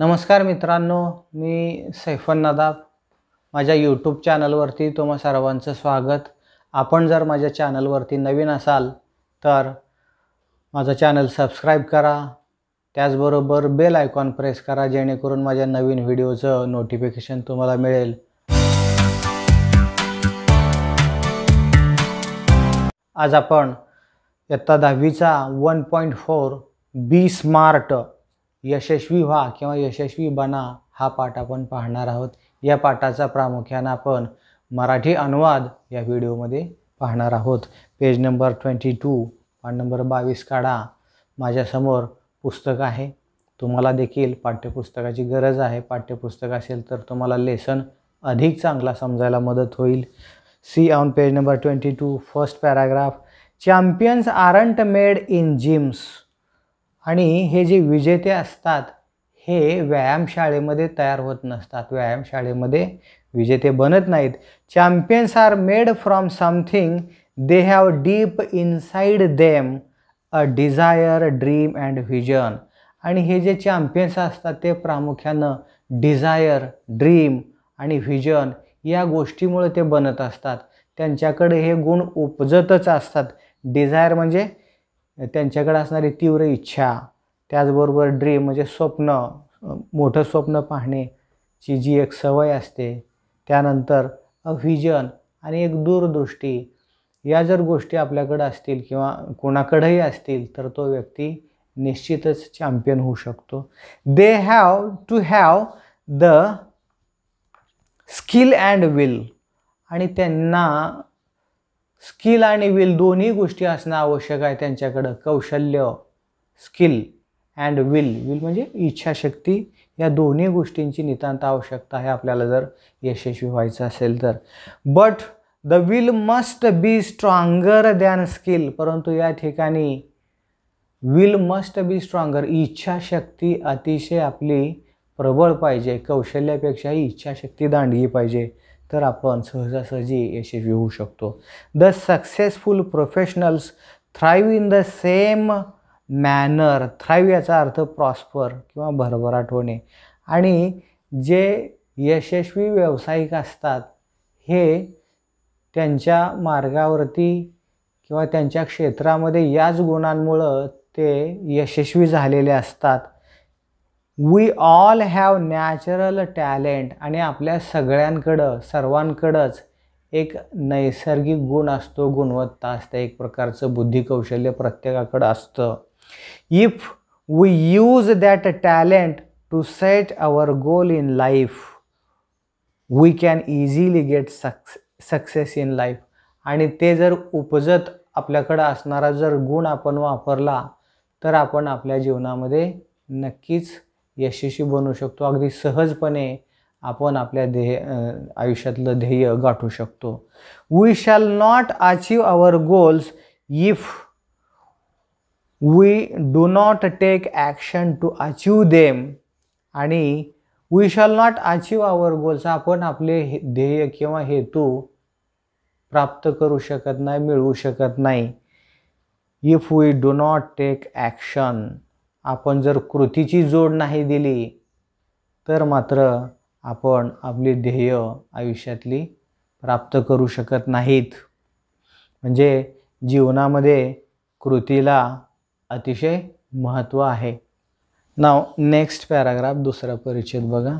नमस्कार मित्रांनो मी सैफन नदाब माझ्या यूट्यूब चॅनलवरती तुम्हा सर्वांचं स्वागत आपण जर माझ्या चॅनलवरती नवीन असाल तर माझं चॅनल सबस्क्राईब करा त्याचबरोबर बेल आयकॉन प्रेस करा जेणेकरून माझ्या नवीन व्हिडिओचं नोटिफिकेशन तुम्हाला मिळेल आज आपण इयत्ता दहावीचा one point four be smart यशस्वी व्हा किंवा यशस्वी बना हा पाठ आपण पाहणार आहोत या पाठाचा प्रामुख्यानं आपण मराठी अनुवाद या व्हिडिओमध्ये पाहणार आहोत पेज नंबर ट्वेंटी टू पान नंबर बावीस काढा माझ्यासमोर पुस्तक आहे तुम्हाला देखील पाठ्यपुस्तकाची गरज आहे पाठ्यपुस्तक असेल तर तुम्हाला लेसन अधिक चांगला समजायला मदत होईल see on page number twenty two first paragraph champions aren't made in gyms आणि हे जे विजेते असतात हे व्यायामशाळेमध्ये तयार होत नसतात व्यायामशाळेमध्ये विजेते बनत नाहीत champions are made from something they have deep inside them a desire dream and vision आणि हे जे चॅम्पियन्स असतात ते प्रामुख्यानं डिझायर ड्रीम आणि व्हिजन या गोष्टीमुळे ते बनत असतात त्यांच्याकडे हे गुण उपजतच असतात डिझायर म्हणजे त्यांच्याकडे असणारी तीव्र इच्छा त्याचबरोबर ड्रीम म्हणजे स्वप्न मोठं स्वप्न पाहण्याची जी एक सवय असते त्यानंतर व्हिजन आणि एक दूरदृष्टी या जर गोष्टी आपल्याकडं असतील किंवा कोणाकडेही असतील तर तो व्यक्ती निश्चितच चॅम्पियन होऊ शकतो they have to have the skill and will आणि त्यांना स्किल आणि विल दोन्ही गोष्टी असणं आवश्यक आहे त्यांच्याकडं कौशल्य स्किल अँड विल विल म्हणजे इच्छाशक्ती या दोन्ही गोष्टींची नितांत आवश्यकता आहे आपल्याला जर यशस्वी व्हायचं असेल तर but the will must be stronger than skill परंतु या ठिकाणी विल मस्ट बी स्ट्रॉंगर इच्छाशक्ती अतिशय आपली प्रबळ पाहिजे कौशल्यापेक्षाही इच्छाशक्ती दांडगी पाहिजे तर आपण सहजासहजी यशस्वी होऊ शकतो the successful professionals thrive in the same manner thrive याचा अर्थ प्रॉस्पर किंवा भरभराट होणे आणि जे यशस्वी व्यावसायिक असतात हे त्यांच्या मार्गावरती किंवा त्यांच्या क्षेत्रामध्ये याच गुणांमुळं ते यशस्वी झालेले असतात we all have natural talent आणि आपल्या सगळ्यांकडं सर्वांकडंच एक नैसर्गिक गुण असतो गुणवत्ता असते एक प्रकारचं बुद्धिकौशल्य कौशल्य प्रत्येकाकडं असतं if we use that talent to set our goal in life we can easily get suc success in life आणि ते जर उपजत आपल्याकडं असणारा जर गुण आपण वापरला तर आपण आपल्या जीवनामध्ये नक्कीच यशस्वी बनू शकतो अगदी सहजपणे आपण आपल्या ध्येय आयुष्यातलं ध्येय गाठू शकतो we shall not achieve our goals if we do not take action to achieve them आणि we shall not achieve our goals आपण आपले ध्येय किंवा हेतू प्राप्त करू शकत नाही मिळवू शकत नाही if we do not take action आपण जर कृतीची जोड नाही दिली तर मात्र आपण आपली ध्येय आयुष्यातली प्राप्त करू शकत नाहीत म्हणजे जीवनामध्ये कृतीला अतिशय महत्त्व आहे नाव नेक्स्ट पॅराग्राफ दुसरा परिच्छेद बघा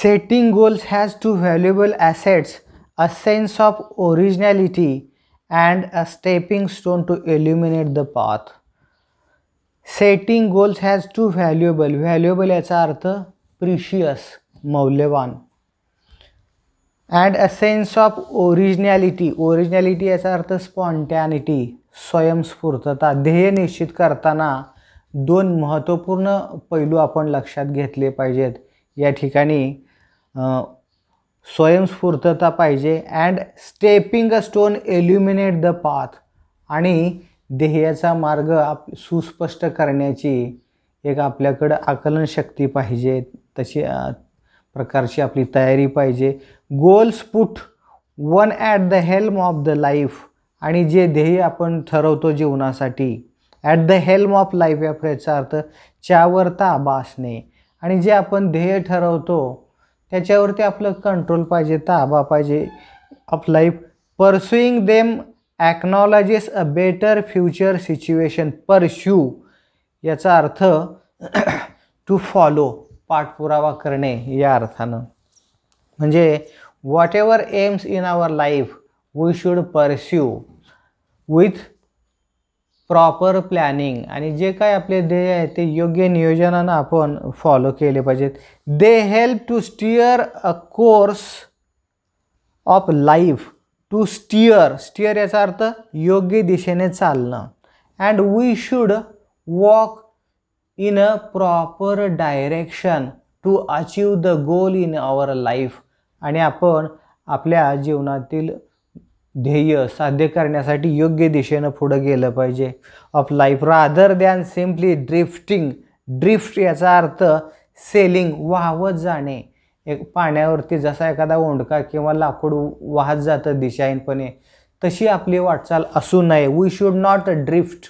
setting goals has two valuable assets a sense of originality and a stepping stone to illuminate the path setting goals has two valuable valuable याचा अर्थ प्रिशियस मौल्यवान and a sense of originality originality याचा अर्थ spontaneity स्वयंस्फूर्तता ध्येय निश्चित करताना दोन महत्त्वपूर्ण पैलू आपण लक्षात घेतले पाहिजेत या ठिकाणी स्वयंस्फूर्तता पाहिजे and stepping a stone illuminate the path आणि ध्येयाचा मार्ग आप सुस्पष्ट करण्याची एक आपल्याकडं आकलन शक्ती पाहिजे तशी प्रकारची आपली तयारी पाहिजे goals put one at the helm of the life आणि जे ध्येय आपण ठरवतो जीवनासाठी at the helm of life याचा अर्थ च्यावर ताबा असणे आणि जे आपण ध्येय ठरवतो त्याच्यावरती आपलं कंट्रोल पाहिजे ताबा पाहिजे of life pursuing them acknowledges a better future situation pursue याचा अर्थ टू फॉलो पाठपुरावा करणे या अर्थानं म्हणजे whatever aims in our life we should pursue with proper planning आणि जे काय आपले ध्येय आहे ते योग्य नियोजनानं आपण फॉलो केले पाहिजेत they help to steer a course of life to steer steer याचा अर्थ योग्य दिशेने चालणं and we should walk in a proper direction to achieve the goal in our life आणि आपण आपल्या जीवनातील ध्येय साध्य करण्यासाठी योग्य दिशेनं पुढं गेलं पाहिजे of life rather than simply drifting drift याचा अर्थ सेलिंग वाहवत जाणे एक पाण्यावरती जसा एखादा ओंडका किंवा लाकूड वाहत जातं दिशाहीनपणे तशी आपली वाटचाल असू नये we should not drift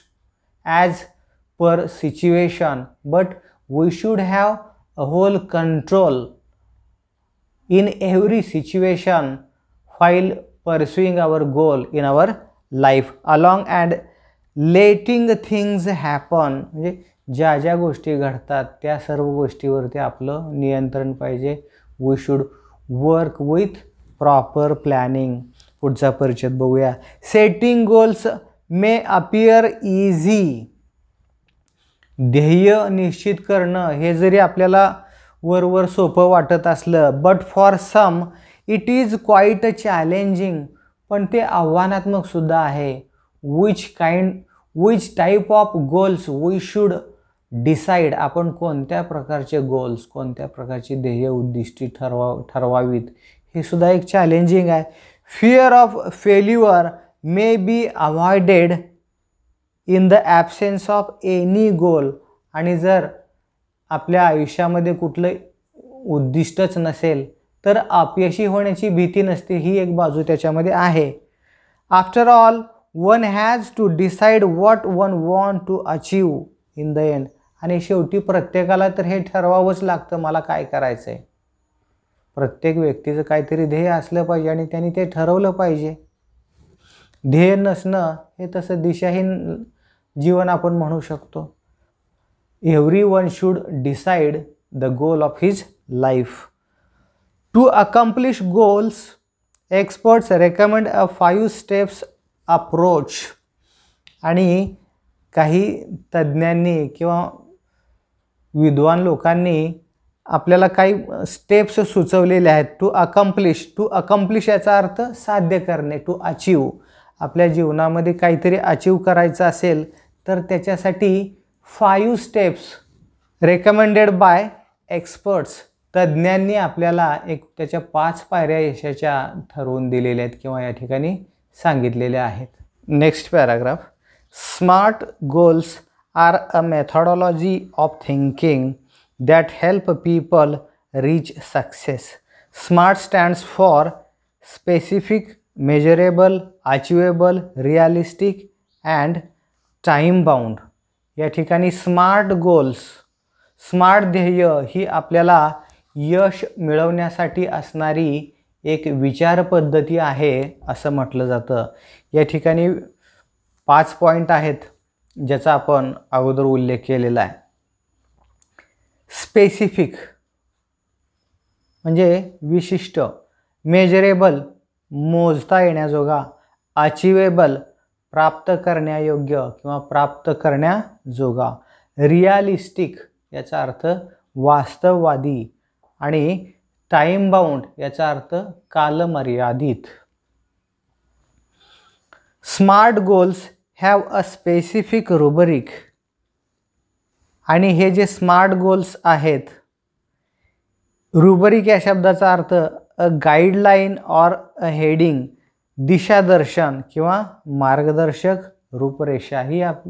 as per situation but we should have a whole control in every situation while pursuing our goal in our life along and letting things happen म्हणजे ज्या ज्या गोष्टी घडतात त्या सर्व गोष्टीवरती आपलं नियंत्रण पाहिजे we should work with proper planning पुढचा परिचय बघूया setting goals may appear easy ध्येय निश्चित करणं हे जरी आपल्याला वरवर सोपं वाटत असलं but for some it is quite challenging पण ते आव्हानात्मकसुद्धा आहे which kind which type of goals we should decide आपण कोणत्या प्रकारचे गोल्स कोणत्या प्रकारची ध्येय उद्दिष्टी ठरवा ठरवावीत हे सुद्धा एक चॅलेंजिंग आहे fear of failure may be avoided in the absence of any goal आणि जर आपल्या आयुष्यामध्ये कुठलं उद्दिष्टच नसेल तर अपयशी होण्याची भीती नसते ही एक बाजू त्याच्यामध्ये आहे after all one has to decide what one want to achieve in the end आणि शेवटी प्रत्येकाला तर हे ठरवावंच लागतं मला काय करायचं आहे प्रत्येक व्यक्तीचं काहीतरी ध्येय असलं पाहिजे आणि त्यांनी ते ठरवलं पाहिजे ध्येय नसणं हे तसं दिशाहीन जीवन आपण म्हणू शकतो every one should decide the goal of his life to accomplish goals experts recommend a five steps approach आणि काही तज्ज्ञांनी किंवा विद्वान लोकांनी आपल्याला काही स्टेप्स सुचवलेले आहेत टू अकम्प्लिश टू अकम्प्लिश याचा अर्थ साध्य करणे टू अचीव आपल्या जीवनामध्ये काहीतरी अचीव करायचं असेल तर त्याच्यासाठी five steps recommended by experts तज्ज्ञांनी आपल्याला एक त्याच्या पाच पायऱ्या यशाच्या ठरवून दिलेल्या आहेत किंवा या ठिकाणी सांगितलेल्या आहेत next paragraph SMART goals are a methodology of thinking that help people reach success SMART stands for specific measurable achievable, realistic and time bound या ठिकाणी स्मार्ट गोल्स स्मार्ट ध्येय ही आपल्याला यश मिळवण्यासाठी असणारी एक विचारपद्धती आहे असं म्हटलं जातं या ठिकाणी पाच पॉईंट आहेत ज्याचा आपण अगोदर उल्लेख केलेला आहे स्पेसिफिक म्हणजे विशिष्ट मेजरेबल मोजता येण्याजोगा अचिवेबल प्राप्त करण्यायोग्य किंवा प्राप्त करण्याजोगा रियालिस्टिक याचा अर्थ वास्तववादी आणि टाईम बाउंड याचा अर्थ कालमर्यादित SMART goals have a specific rubric आणि हे जे स्मार्ट गोल्स आहेत रुबरिक या शब्दाचा अर्थ a guideline or a heading दिशादर्शन किंवा मार्गदर्शक रूपरेषा ही आप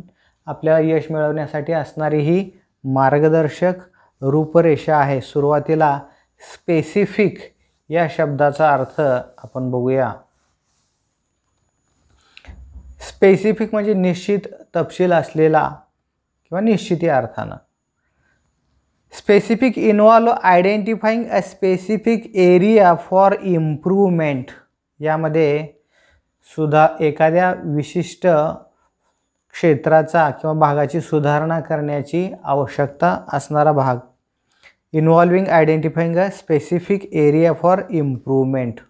आपल्याला यश मिळवण्यासाठी असणारी ही मार्गदर्शक रूपरेषा आहे सुरुवातीला स्पेसिफिक या शब्दाचा अर्थ आपण बघूया स्पेसिफिक म्हणजे निश्चित तपशील असलेला किंवा निश्चिती अर्थानं specific involve identifying a specific area for improvement यामध्ये सुधा एखाद्या विशिष्ट क्षेत्राचा किंवा भागाची सुधारणा करण्याची आवश्यकता असणारा भाग involving identifying a specific area for improvement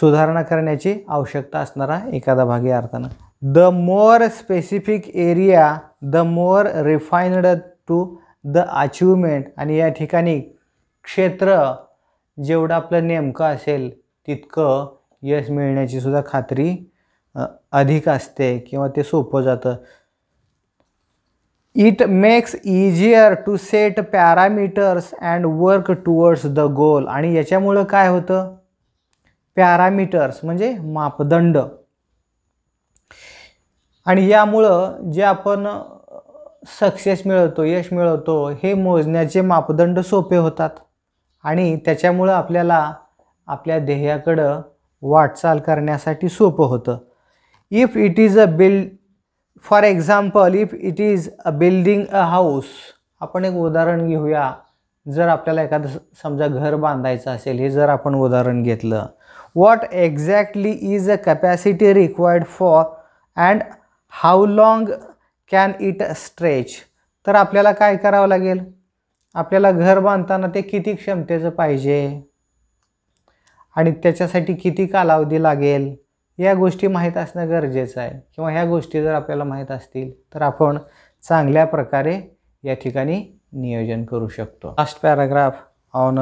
सुधारणा करण्याची आवश्यकता असणारा एखादा भाग या अर्थानं the more specific area the more refined to the achievement आणि या ठिकाणी क्षेत्र जेवढं आपलं नेमकं असेल तितकं यश मिळण्याची सुद्धा खात्री अधिक असते किंवा ते सोपं जातं it makes easier to set parameters and work towards the goal आणि याच्यामुळं काय होतं पॅरामीटर्स म्हणजे मापदंड आणि यामुळं जे आपण सक्सेस मिळवतो यश मिळवतो हे मोजण्याचे मापदंड सोपे होतात आणि त्याच्यामुळं आपल्याला आपल्या ध्येयाकडं वाटचाल करण्यासाठी सोपं होतं if it is a build for example if it is a building a house आपण एक उदाहरण घेऊया जर आपल्याला एखादं समजा घर बांधायचं असेल हे जर आपण उदाहरण घेतलं what exactly is the capacity required for and how long can it stretch तर आपल्याला काय करावं लागेल आपल्याला घर बांधताना ते किती क्षमतेचं पाहिजे आणि त्याच्यासाठी किती कालावधी लागेल या गोष्टी माहीत असणं गरजेचं आहे किंवा ह्या गोष्टी जर आपल्याला माहीत असतील तर आपण चांगल्या प्रकारे या ठिकाणी नियोजन करू शकतो last paragraph on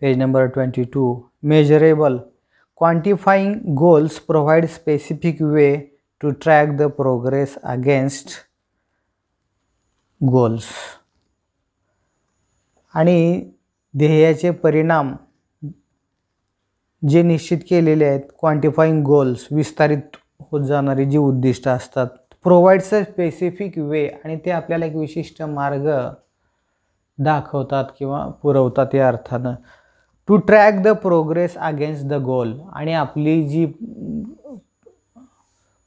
page number twenty two measurable quantifying goals provide specific way to track the progress against goals आणि ध्येयाचे परिणाम जे निश्चित केलेले आहेत क्वांटिफाईंग गोल्स विस्तारित होत जाणारी जी उद्दिष्ट असतात प्रोव्हाइड्स अ स्पेसिफिक वे आणि ते आपल्याला एक विशिष्ट मार्ग दाखवतात किंवा पुरवतात या अर्थानं to track the progress against the goal आणि आपली जी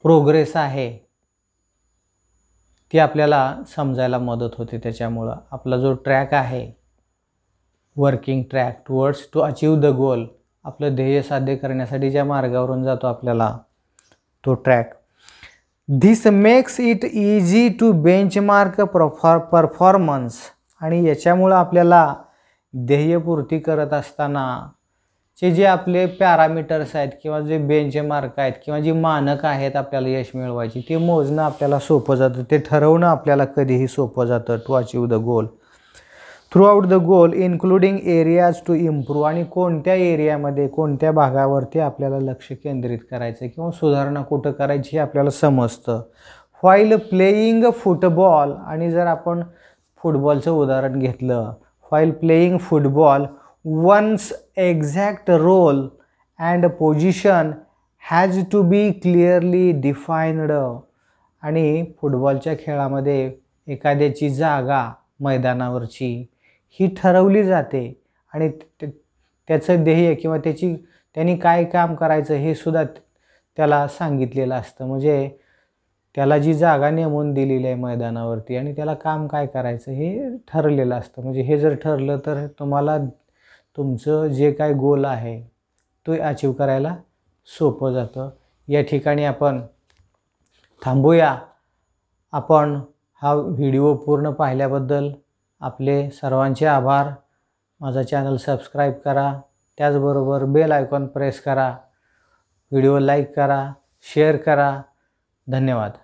प्रोग्रेस आहे ती आपल्याला समजायला मदत होते त्याच्यामुळं आपला जो ट्रॅक आहे working track towards to achieve the goal आपलं ध्येय साध्य करण्यासाठी ज्या मार्गावरून जातो आपल्याला तो track this makes it easy to benchmark परफॉर परफॉर्मन्स आणि याच्यामुळं आपल्याला ध्येयपूर्ती करत असताना जे जे आपले पॅरामीटर्स आहेत किंवा जे बेंचमार्क आहेत किंवा जी मानक आहेत आपल्याला यश मिळवायची ते मोजणं आपल्याला सोपं जातं ते ठरवणं आपल्याला कधीही सोपं जातं to achieve the goal throughout the goal including areas to improve आणि कोणत्या एरियामध्ये कोणत्या भागावरती आपल्याला लक्ष केंद्रित करायचं किंवा सुधारणा कुठं करायची हे आपल्याला समजतं व्हाईल प्लेईंग फुटबॉल आणि जर आपण फुटबॉलचं उदाहरण घेतलं while playing football, one's exact role and position has to be clearly defined आणि फुटबॉलच्या खेळामध्ये एखाद्याची जागा मैदानावरची ही ठरवली जाते आणि त्याचं ध्येय किंवा त्याची त्यांनी काय काम करायचं हे सुद्धा त्याला सांगितलेलं असतं म्हणजे त्याला जी जागा नेमून दिलेली आहे मैदानावरती आणि त्याला काम काय करायचं हे ठरलेलं असतं म्हणजे हे जर ठरलं तर तुम्हाला तुमचं जे काय गोल आहे तो अचीव करायला सोपं जातं या ठिकाणी आपण थांबूया आपण हा व्हिडिओ पूर्ण पाहिल्याबद्दल आपले सर्वांचे आभार माझा चॅनल सबस्क्राईब करा त्याचबरोबर बेल आयकॉन प्रेस करा व्हिडिओ लाईक करा शेअर करा धन्यवाद